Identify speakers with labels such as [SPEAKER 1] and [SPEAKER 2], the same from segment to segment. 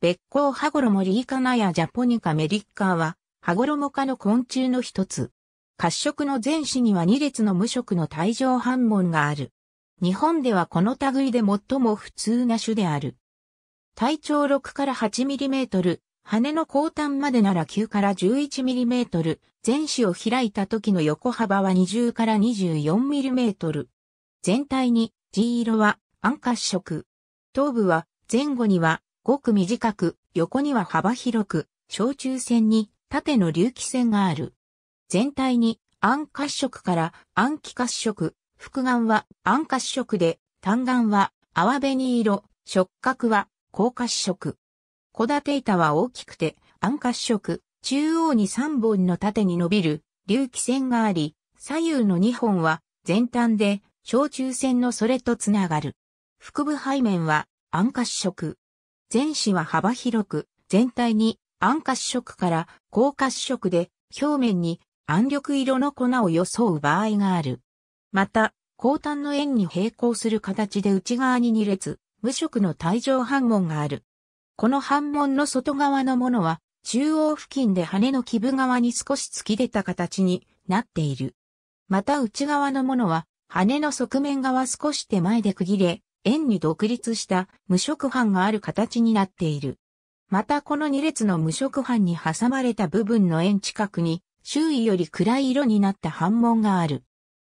[SPEAKER 1] 別ゴロモリイカナやジャポニカメリッカーは、ロモ科の昆虫の一つ。褐色の前肢には2列の無色の帯状反紋がある。日本ではこの類で最も普通な種である。体長6から8ミリメートル、羽の後端までなら9から11ミリメートル、前肢を開いた時の横幅は20から24ミリメートル。全体に、地色は暗褐色。頭部は前後にはごく短く、横には幅広く、小中線に縦の隆起線がある。全体に暗褐色から暗気褐色、複眼は暗褐色で、単眼は泡紅色、触覚は高褐色。小立板は大きくて暗褐色、中央に3本の縦に伸びる隆起線があり、左右の2本は前端で小中線のそれとつながる。腹部背面は暗褐色。前肢は幅広く、全体に暗褐色から高褐色で、表面に暗緑色の粉を装う場合がある。また、後端の円に平行する形で内側に2列、無色の帯状反紋がある。この反紋の外側のものは、中央付近で羽の基部側に少し突き出た形になっている。また内側のものは、羽の側面側少し手前で区切れ、円に独立した無色斑がある形になっている。またこの2列の無色斑に挟まれた部分の円近くに周囲より暗い色になった斑紋がある。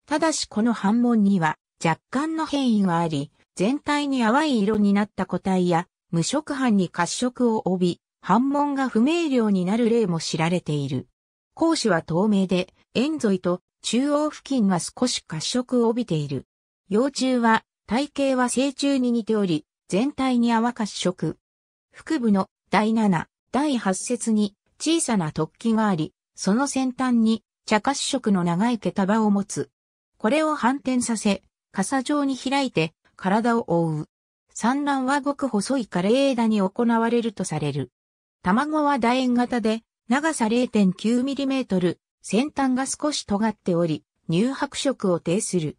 [SPEAKER 1] ただしこの斑紋には若干の変異があり、全体に淡い色になった個体や無色斑に褐色を帯び、斑紋が不明瞭になる例も知られている。講師は透明で、円沿いと中央付近が少し褐色を帯びている。幼虫は体型は成虫に似ており、全体に泡褐色。腹部の第7、第8節に小さな突起があり、その先端に茶褐色の長い毛束を持つ。これを反転させ、傘状に開いて体を覆う。産卵はごく細い枯れ枝に行われるとされる。卵は楕円型で、長さ 0.9mm、先端が少し尖っており、乳白色を呈する。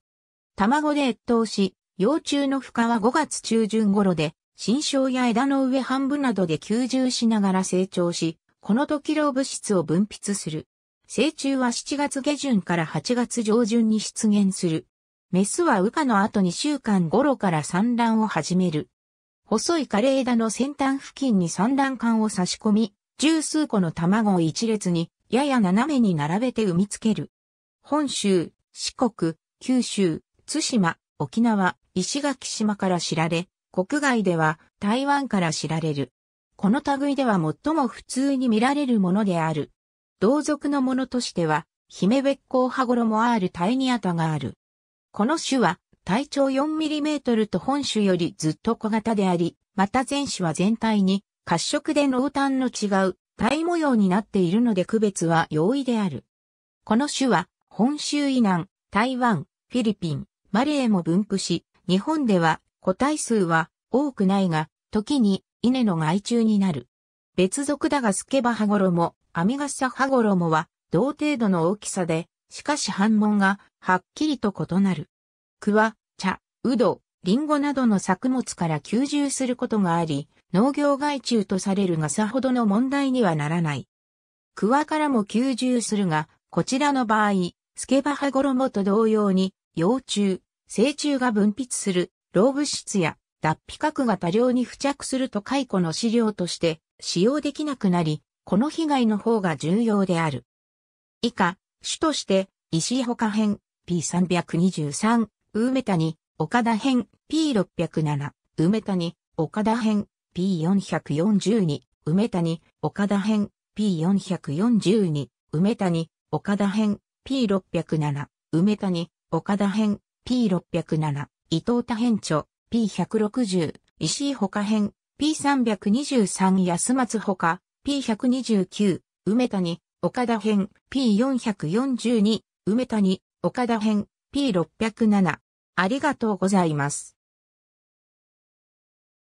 [SPEAKER 1] 卵で越冬し、幼虫の孵化は5月中旬頃で、新生や枝の上半分などで吸収しながら成長し、この時老物質を分泌する。成虫は7月下旬から8月上旬に出現する。メスは羽化の後2週間頃から産卵を始める。細い枯れ枝の先端付近に産卵管を差し込み、十数個の卵を一列に、やや斜めに並べて産みつける。本州、四国、九州、津島、沖縄、石垣島から知られ、国外では台湾から知られる。この類では最も普通に見られるものである。同族のものとしては、姫別光羽衣あるタイニアタがある。この種は体長4ミリメートルと本種よりずっと小型であり、また全種は全体に褐色で濃淡の違う体模様になっているので区別は容易である。この種は本州以南、台湾、フィリピン、マレーも分布し、日本では個体数は多くないが、時に稲の害虫になる。別属だがスケバハゴロモ、アミガサハゴロモは同程度の大きさで、しかし反問がはっきりと異なる。クワ、茶、ウド、リンゴなどの作物から吸収することがあり、農業害虫とされるがさほどの問題にはならない。クワからも吸収するが、こちらの場合、スケバハゴロモと同様に幼虫、成虫が分泌する、老物質や脱皮核が多量に付着すると解雇の飼料として使用できなくなり、この被害の方が重要である。以下、主として、石岡編 P323、梅谷、岡田編 P607、梅谷、岡田編 P442、梅谷、岡田編 P442、梅谷、岡田編 P607、梅谷、岡田編 P607、伊藤田編著 P160、石井他編 P323 安松他 P129、梅谷、岡田編 P442、梅谷、岡田編 P607。ありがとうございます。